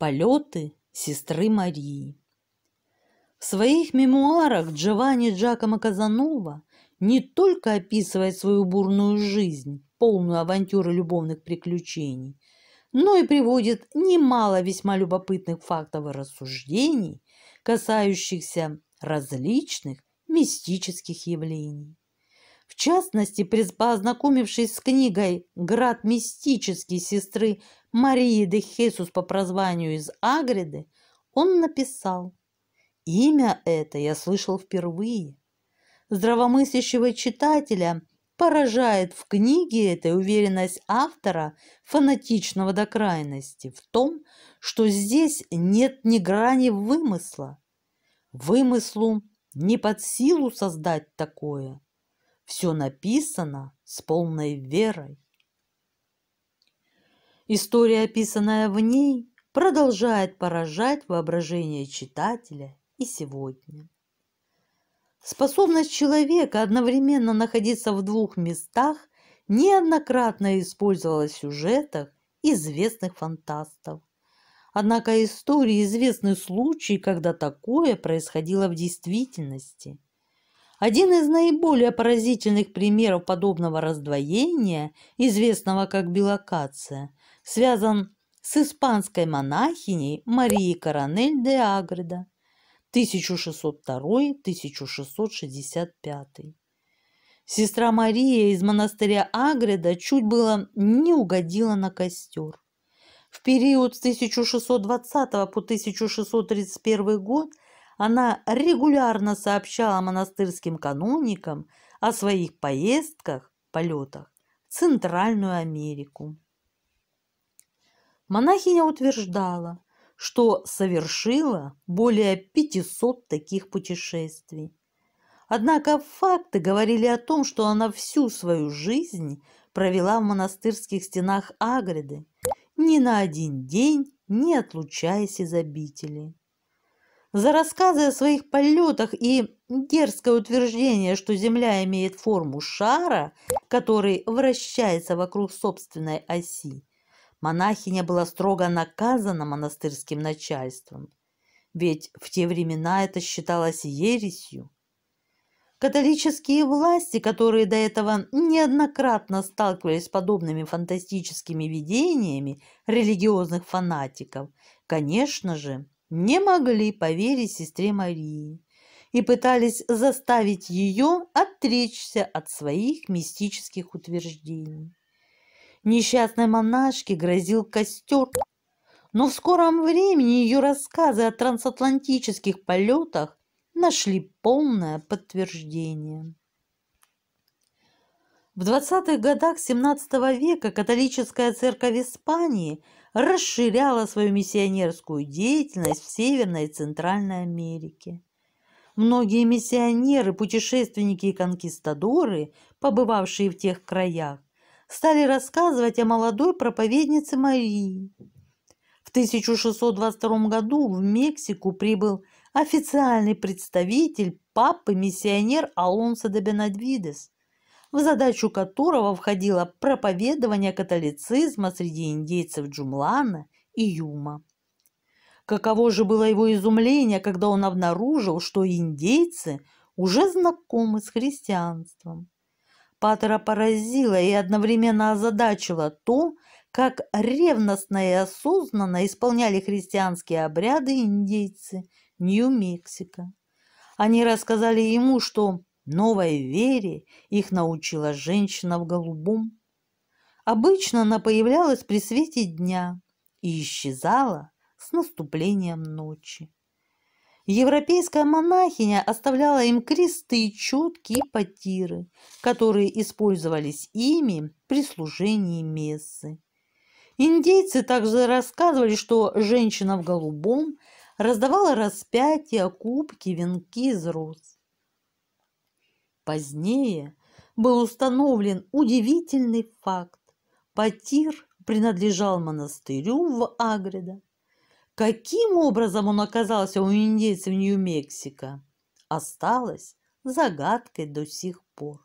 Полеты сестры Марии. В своих мемуарах Джованни Джакомо Казанова не только описывает свою бурную жизнь, полную авантюр и любовных приключений, но и приводит немало весьма любопытных фактов и рассуждений, касающихся различных мистических явлений. В частности, познакомившись с книгой «Град мистический» сестры Марии де Хесус по прозванию из Агриды, он написал «Имя это я слышал впервые. Здравомыслящего читателя поражает в книге этой уверенность автора, фанатичного до крайности, в том, что здесь нет ни грани вымысла. Вымыслу не под силу создать такое – все написано с полной верой. История, описанная в ней, продолжает поражать воображение читателя и сегодня. Способность человека одновременно находиться в двух местах неоднократно использовалась в сюжетах известных фантастов. Однако истории известны случаи, когда такое происходило в действительности – один из наиболее поразительных примеров подобного раздвоения, известного как билокация, связан с испанской монахиней Марией Коронель де Агреда 1602-1665. Сестра Мария из монастыря Агреда чуть было не угодила на костер. В период с 1620 по 1631 год – она регулярно сообщала монастырским каноникам о своих поездках, полетах в Центральную Америку. Монахиня утверждала, что совершила более 500 таких путешествий. Однако факты говорили о том, что она всю свою жизнь провела в монастырских стенах Агреды ни на один день не отлучаясь из обители за рассказы о своих полетах и дерзкое утверждение, что Земля имеет форму шара, который вращается вокруг собственной оси, монахиня была строго наказана монастырским начальством, ведь в те времена это считалось ересью. Католические власти, которые до этого неоднократно сталкивались с подобными фантастическими видениями религиозных фанатиков, конечно же, не могли поверить сестре Марии и пытались заставить ее отречься от своих мистических утверждений. Несчастной монашке грозил костер, но в скором времени ее рассказы о трансатлантических полетах нашли полное подтверждение. В 20-х годах XVII века католическая церковь Испании расширяла свою миссионерскую деятельность в Северной и Центральной Америке. Многие миссионеры, путешественники и конкистадоры, побывавшие в тех краях, стали рассказывать о молодой проповеднице Марии. В 1622 году в Мексику прибыл официальный представитель папы-миссионер Алонсо де Бенадвидес, в задачу которого входило проповедование католицизма среди индейцев Джумлана и Юма. Каково же было его изумление, когда он обнаружил, что индейцы уже знакомы с христианством. Патера поразило и одновременно озадачило то, как ревностно и осознанно исполняли христианские обряды индейцы Нью-Мексико. Они рассказали ему, что Новой вере их научила женщина в голубом. Обычно она появлялась при свете дня и исчезала с наступлением ночи. Европейская монахиня оставляла им кресты, четки и потиры, которые использовались ими при служении мессы. Индейцы также рассказывали, что женщина в голубом раздавала распятия, кубки, венки из роз. Позднее был установлен удивительный факт. Потир принадлежал монастырю в Агреда. Каким образом он оказался у индейцев Нью-Мексико, осталось загадкой до сих пор.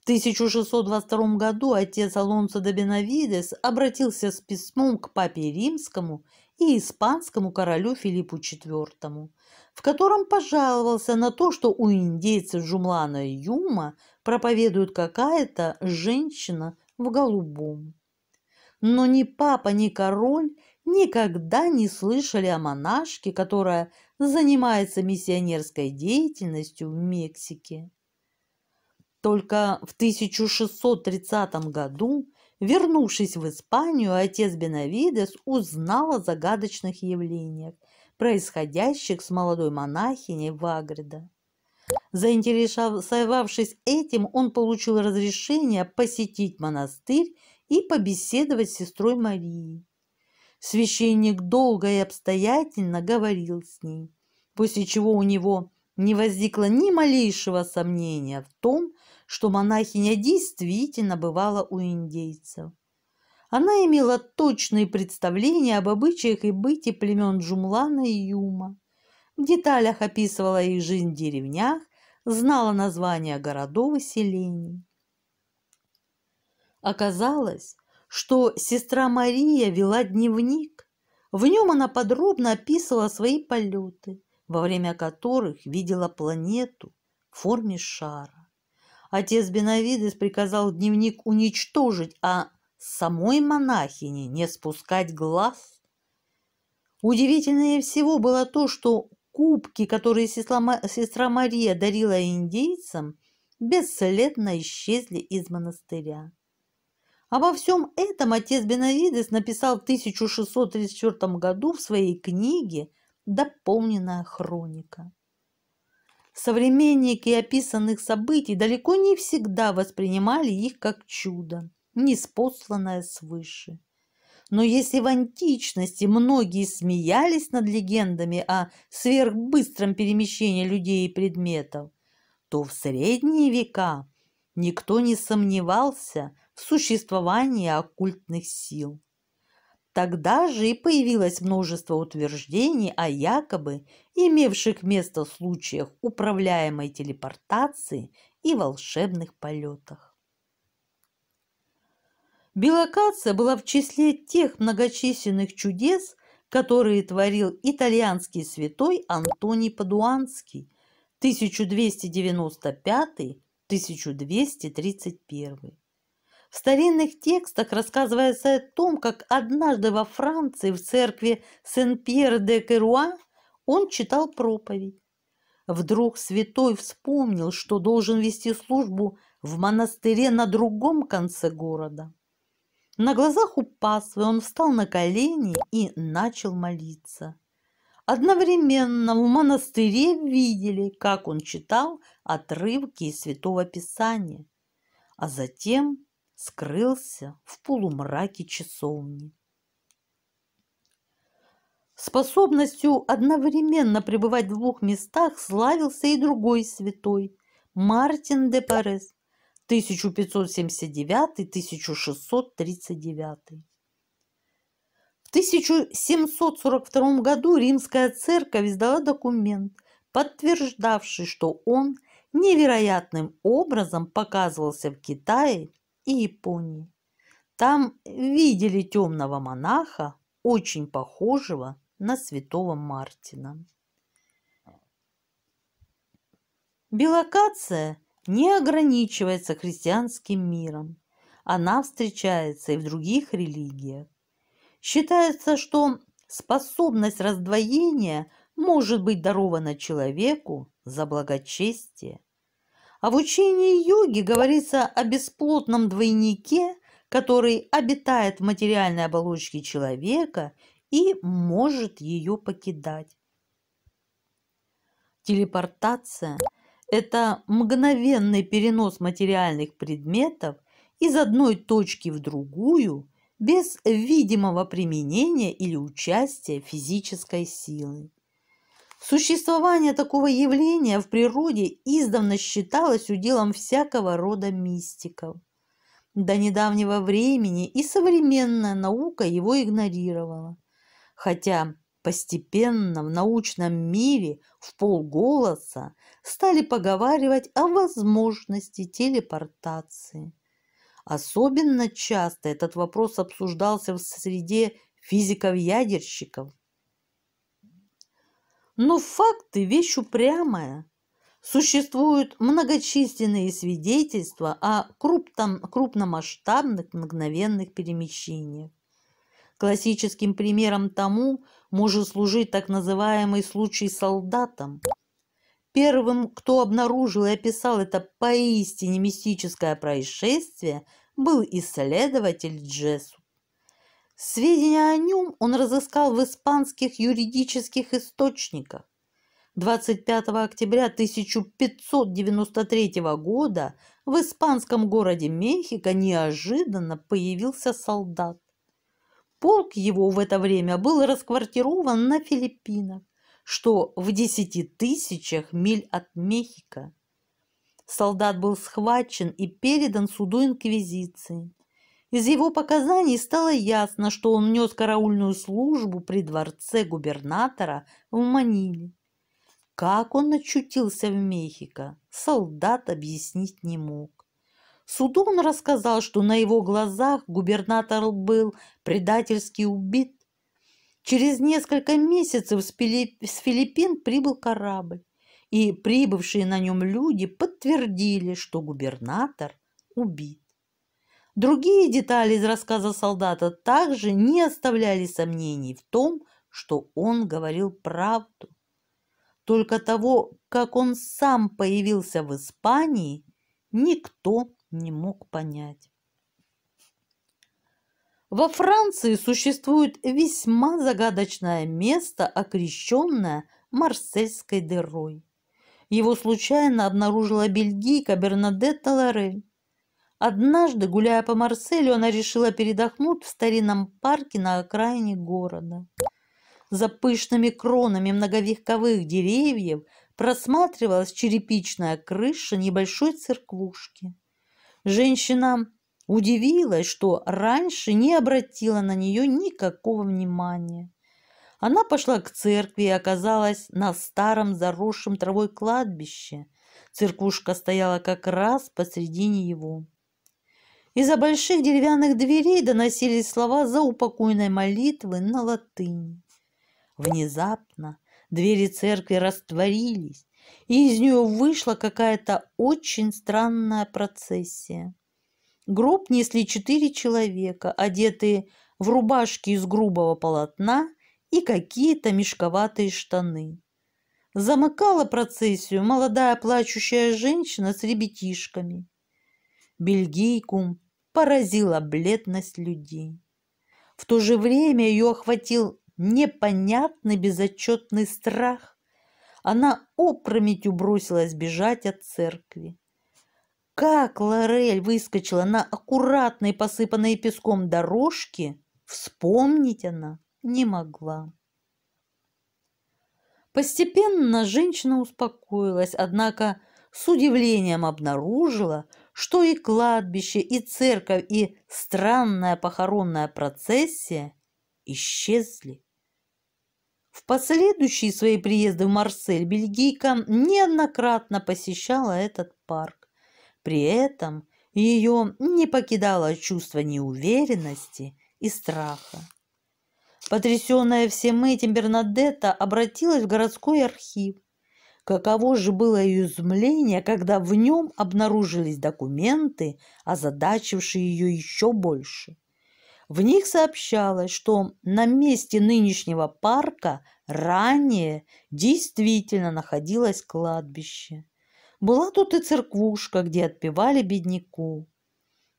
В 1622 году отец Алонсо де Бенавидес обратился с письмом к папе римскому и испанскому королю Филиппу IV в котором пожаловался на то, что у индейцев Жумлана Юма проповедует какая-то женщина в голубом. Но ни папа, ни король никогда не слышали о монашке, которая занимается миссионерской деятельностью в Мексике. Только в 1630 году, вернувшись в Испанию, отец Бенавидес узнал о загадочных явлениях – происходящих с молодой монахиней Вагрида. Заинтересовавшись этим, он получил разрешение посетить монастырь и побеседовать с сестрой Марией. Священник долго и обстоятельно говорил с ней, после чего у него не возникло ни малейшего сомнения в том, что монахиня действительно бывала у индейцев. Она имела точные представления об обычаях и быте племен Джумлана и Юма. В деталях описывала их жизнь в деревнях, знала названия городов и селений. Оказалось, что сестра Мария вела дневник. В нем она подробно описывала свои полеты, во время которых видела планету в форме шара. Отец Бенавидес приказал дневник уничтожить, а с самой монахини не спускать глаз. Удивительнее всего было то, что кубки, которые сестра Мария дарила индейцам, бесследно исчезли из монастыря. Обо всем этом отец Бенавидес написал в 1634 году в своей книге «Дополненная хроника». Современники описанных событий далеко не всегда воспринимали их как чудо неспосланная свыше. Но если в античности многие смеялись над легендами о сверхбыстром перемещении людей и предметов, то в средние века никто не сомневался в существовании оккультных сил. Тогда же и появилось множество утверждений о якобы имевших место случаях управляемой телепортации и волшебных полетах. Белокация была в числе тех многочисленных чудес, которые творил итальянский святой Антоний Падуанский 1295-1231. В старинных текстах рассказывается о том, как однажды во Франции в церкви Сен-Пьер-де-Керуа он читал проповедь. Вдруг святой вспомнил, что должен вести службу в монастыре на другом конце города. На глазах у пасвы он встал на колени и начал молиться. Одновременно в монастыре видели, как он читал отрывки из Святого Писания, а затем скрылся в полумраке часовни. Способностью одновременно пребывать в двух местах славился и другой святой – Мартин де Парес. 1579-1639. В 1742 году римская церковь издала документ, подтверждавший, что он невероятным образом показывался в Китае и Японии. Там видели темного монаха, очень похожего на святого Мартина. Белокация – не ограничивается христианским миром. Она встречается и в других религиях. Считается, что способность раздвоения может быть дарована человеку за благочестие. А в учении йоги говорится о бесплотном двойнике, который обитает в материальной оболочке человека и может ее покидать. Телепортация – это мгновенный перенос материальных предметов из одной точки в другую без видимого применения или участия физической силы. Существование такого явления в природе издавна считалось уделом всякого рода мистиков. До недавнего времени и современная наука его игнорировала, хотя Постепенно в научном мире в полголоса стали поговаривать о возможности телепортации. Особенно часто этот вопрос обсуждался в среде физиков-ядерщиков. Но факты – вещь упрямая. Существуют многочисленные свидетельства о крупном, крупномасштабных мгновенных перемещениях. Классическим примером тому может служить так называемый случай с солдатом. Первым, кто обнаружил и описал это поистине мистическое происшествие, был исследователь Джессу. Сведения о нем он разыскал в испанских юридических источниках. 25 октября 1593 года в испанском городе Мехико неожиданно появился солдат. Полк его в это время был расквартирован на Филиппинах, что в десяти тысячах миль от Мехико. Солдат был схвачен и передан суду инквизиции. Из его показаний стало ясно, что он нес караульную службу при дворце губернатора в Маниле. Как он очутился в Мехико, солдат объяснить не мог. Суду он рассказал, что на его глазах губернатор был предательски убит. Через несколько месяцев с Филиппин прибыл корабль, и прибывшие на нем люди подтвердили, что губернатор убит. Другие детали из рассказа солдата также не оставляли сомнений в том, что он говорил правду. Только того, как он сам появился в Испании, никто не мог понять. Во Франции существует весьма загадочное место, окрещенное Марсельской дырой. Его случайно обнаружила бельгийка Бернадетта Лорель. Однажды, гуляя по Марселю, она решила передохнуть в старинном парке на окраине города. За пышными кронами многовековых деревьев просматривалась черепичная крыша небольшой церквушки. Женщина удивилась, что раньше не обратила на нее никакого внимания. Она пошла к церкви и оказалась на старом заросшем травой кладбище. Церквушка стояла как раз посредине его. Из-за больших деревянных дверей доносились слова заупокойной молитвы на латыни. Внезапно двери церкви растворились, и из нее вышла какая-то очень странная процессия. Гроб несли четыре человека, одетые в рубашки из грубого полотна и какие-то мешковатые штаны. Замыкала процессию молодая плачущая женщина с ребятишками. Бельгийку поразила бледность людей. В то же время ее охватил непонятный безотчетный страх она опрометью бросилась бежать от церкви. Как Лорель выскочила на аккуратной, посыпанной песком дорожке, вспомнить она не могла. Постепенно женщина успокоилась, однако с удивлением обнаружила, что и кладбище, и церковь, и странная похоронная процессия исчезли. В последующие свои приезды в Марсель бельгийка неоднократно посещала этот парк. При этом ее не покидало чувство неуверенности и страха. Потрясенная всем этим, Бернадетта обратилась в городской архив. Каково же было ее изумление, когда в нем обнаружились документы, озадачившие ее еще больше – в них сообщалось, что на месте нынешнего парка ранее действительно находилось кладбище. Была тут и церквушка, где отпевали бедняку.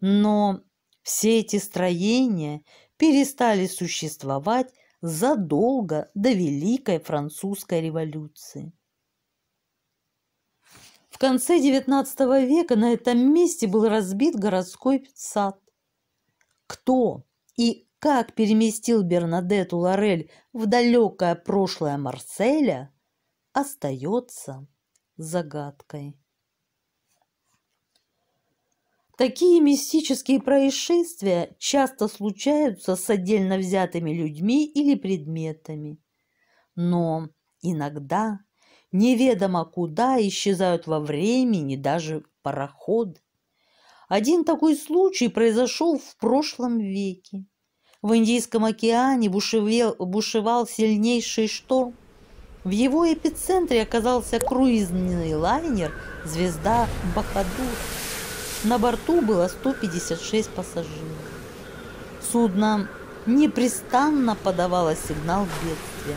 Но все эти строения перестали существовать задолго до Великой Французской революции. В конце XIX века на этом месте был разбит городской сад. Кто и как переместил Бернадетту Лорель в далекое прошлое Марселя, остается загадкой. Такие мистические происшествия часто случаются с отдельно взятыми людьми или предметами. Но иногда неведомо куда исчезают во времени даже пароходы. Один такой случай произошел в прошлом веке. В Индийском океане бушевел, бушевал сильнейший шторм. В его эпицентре оказался круизный лайнер «Звезда Бахадур». На борту было 156 пассажиров. Судно непрестанно подавало сигнал бедствия.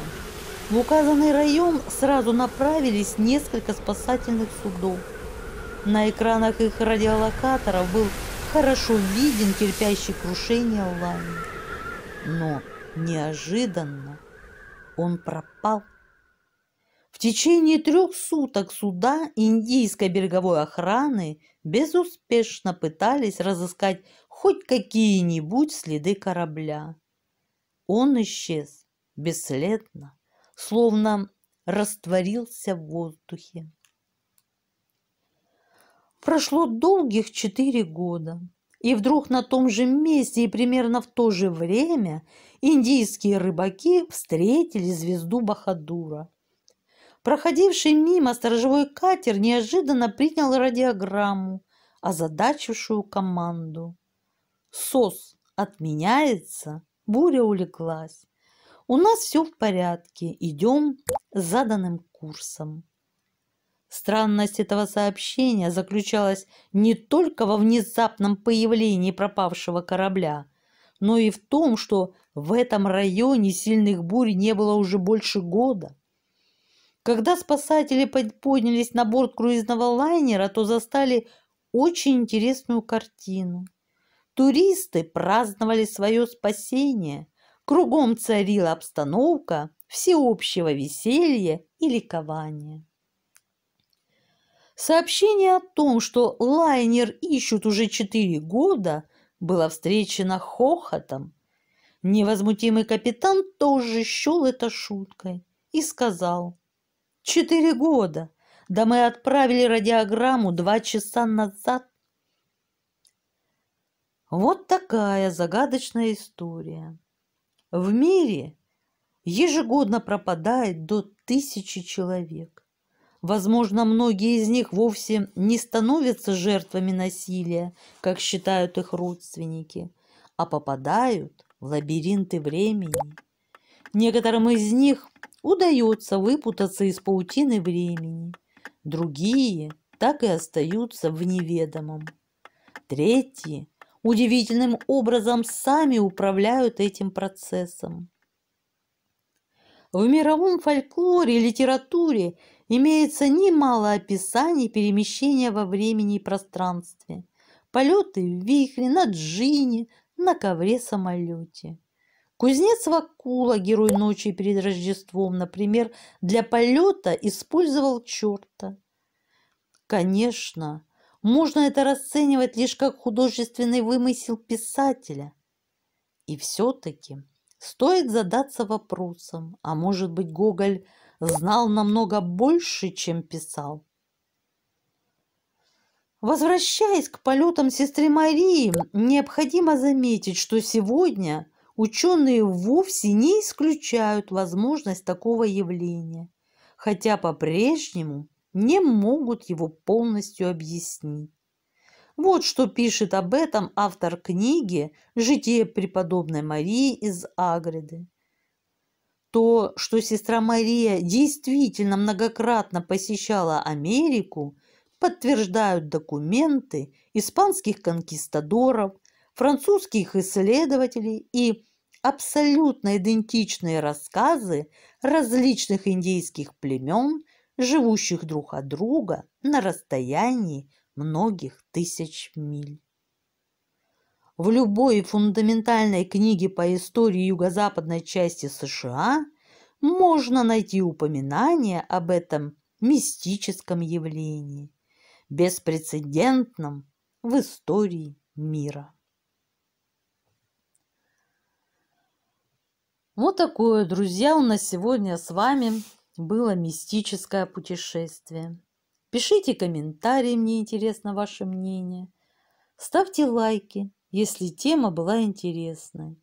В указанный район сразу направились несколько спасательных судов – на экранах их радиолокаторов был хорошо виден терпящий крушение лайн, Но неожиданно он пропал. В течение трех суток суда индийской береговой охраны безуспешно пытались разыскать хоть какие-нибудь следы корабля. Он исчез бесследно, словно растворился в воздухе. Прошло долгих четыре года. И вдруг на том же месте и примерно в то же время индийские рыбаки встретили звезду Бахадура. Проходивший мимо сторожевой катер неожиданно принял радиограмму, озадачившую команду. СОС отменяется, буря улеглась, У нас все в порядке, идем заданным курсом. Странность этого сообщения заключалась не только во внезапном появлении пропавшего корабля, но и в том, что в этом районе сильных бурь не было уже больше года. Когда спасатели поднялись на борт круизного лайнера, то застали очень интересную картину. Туристы праздновали свое спасение, кругом царила обстановка всеобщего веселья и ликования. Сообщение о том, что лайнер ищут уже четыре года, было встречено хохотом. Невозмутимый капитан тоже щел это шуткой и сказал. «Четыре года! Да мы отправили радиограмму два часа назад!» Вот такая загадочная история. В мире ежегодно пропадает до тысячи человек – Возможно, многие из них вовсе не становятся жертвами насилия, как считают их родственники, а попадают в лабиринты времени. Некоторым из них удается выпутаться из паутины времени, другие так и остаются в неведомом. Третьи удивительным образом сами управляют этим процессом. В мировом фольклоре и литературе Имеется немало описаний перемещения во времени и пространстве. Полеты в вихре, на джине, на ковре-самолете. Кузнец Вакула, герой ночи перед Рождеством, например, для полета использовал черта. Конечно, можно это расценивать лишь как художественный вымысел писателя. И все-таки стоит задаться вопросом, а может быть Гоголь знал намного больше, чем писал. Возвращаясь к полетам сестры Марии, необходимо заметить, что сегодня ученые вовсе не исключают возможность такого явления, хотя по-прежнему не могут его полностью объяснить. Вот что пишет об этом автор книги «Житие преподобной Марии из Агреды» то, что сестра Мария действительно многократно посещала Америку, подтверждают документы испанских конкистадоров, французских исследователей и абсолютно идентичные рассказы различных индейских племен, живущих друг от друга на расстоянии многих тысяч миль в любой фундаментальной книге по истории юго-западной части США можно найти упоминание об этом мистическом явлении, беспрецедентном в истории мира. Вот такое, друзья, у нас сегодня с вами было мистическое путешествие. Пишите комментарии, мне интересно ваше мнение. Ставьте лайки, если тема была интересной.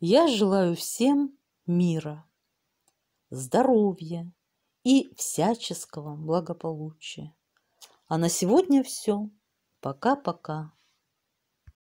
Я желаю всем мира, здоровья и всяческого благополучия. А на сегодня все. Пока-пока.